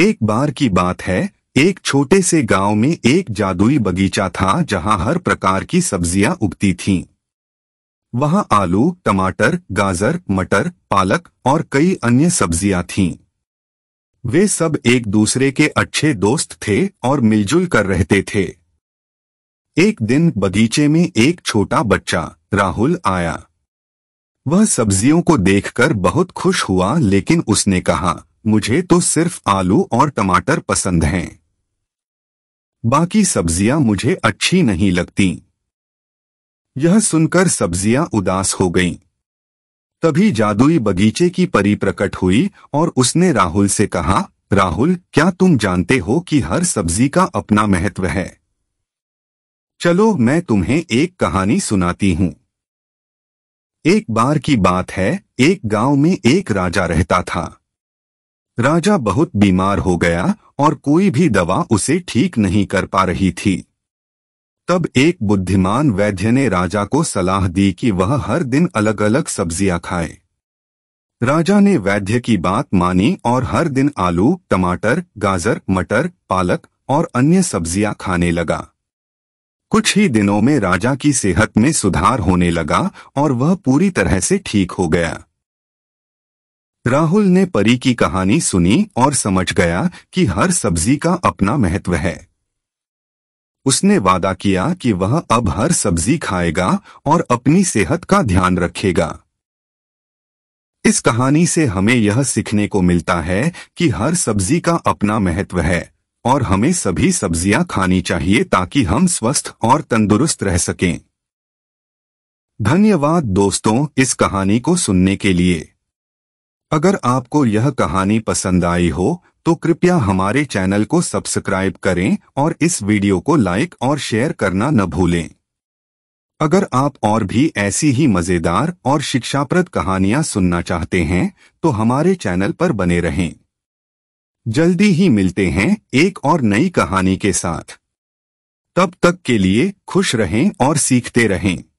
एक बार की बात है एक छोटे से गांव में एक जादुई बगीचा था जहां हर प्रकार की सब्जियां उगती थीं। वहां आलू टमाटर गाजर मटर पालक और कई अन्य सब्जियां थीं। वे सब एक दूसरे के अच्छे दोस्त थे और मिलजुल कर रहते थे एक दिन बगीचे में एक छोटा बच्चा राहुल आया वह सब्जियों को देखकर बहुत खुश हुआ लेकिन उसने कहा मुझे तो सिर्फ आलू और टमाटर पसंद हैं बाकी सब्जियां मुझे अच्छी नहीं लगती यह सुनकर सब्जियां उदास हो गईं। तभी जादुई बगीचे की परी प्रकट हुई और उसने राहुल से कहा राहुल क्या तुम जानते हो कि हर सब्जी का अपना महत्व है चलो मैं तुम्हें एक कहानी सुनाती हूं एक बार की बात है एक गांव में एक राजा रहता था राजा बहुत बीमार हो गया और कोई भी दवा उसे ठीक नहीं कर पा रही थी तब एक बुद्धिमान वैद्य ने राजा को सलाह दी कि वह हर दिन अलग अलग सब्जियां खाए राजा ने वैद्य की बात मानी और हर दिन आलू टमाटर गाजर मटर पालक और अन्य सब्जियां खाने लगा कुछ ही दिनों में राजा की सेहत में सुधार होने लगा और वह पूरी तरह से ठीक हो गया राहुल ने परी की कहानी सुनी और समझ गया कि हर सब्जी का अपना महत्व है उसने वादा किया कि वह अब हर सब्जी खाएगा और अपनी सेहत का ध्यान रखेगा इस कहानी से हमें यह सीखने को मिलता है कि हर सब्जी का अपना महत्व है और हमें सभी सब्जियां खानी चाहिए ताकि हम स्वस्थ और तंदुरुस्त रह सकें धन्यवाद दोस्तों इस कहानी को सुनने के लिए अगर आपको यह कहानी पसंद आई हो तो कृपया हमारे चैनल को सब्सक्राइब करें और इस वीडियो को लाइक और शेयर करना न भूलें अगर आप और भी ऐसी ही मज़ेदार और शिक्षाप्रद कहानियां सुनना चाहते हैं तो हमारे चैनल पर बने रहें जल्दी ही मिलते हैं एक और नई कहानी के साथ तब तक के लिए खुश रहें और सीखते रहें